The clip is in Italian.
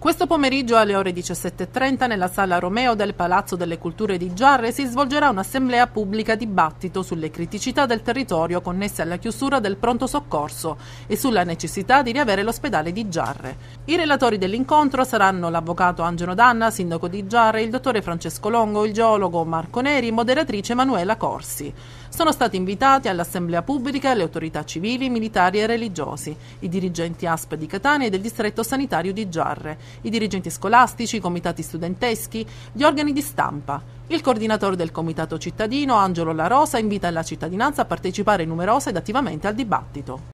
Questo pomeriggio alle ore 17.30 nella Sala Romeo del Palazzo delle Culture di Giarre si svolgerà un'assemblea pubblica dibattito sulle criticità del territorio connesse alla chiusura del pronto soccorso e sulla necessità di riavere l'ospedale di Giarre. I relatori dell'incontro saranno l'avvocato Angelo Danna, sindaco di Giarre, il dottore Francesco Longo, il geologo Marco Neri, moderatrice Emanuela Corsi. Sono stati invitati all'assemblea pubblica le autorità civili, militari e religiosi, i dirigenti ASP di Catania e del distretto sanitario di Giarre i dirigenti scolastici, i comitati studenteschi, gli organi di stampa. Il coordinatore del comitato cittadino, Angelo La Rosa, invita la cittadinanza a partecipare numerosa ed attivamente al dibattito.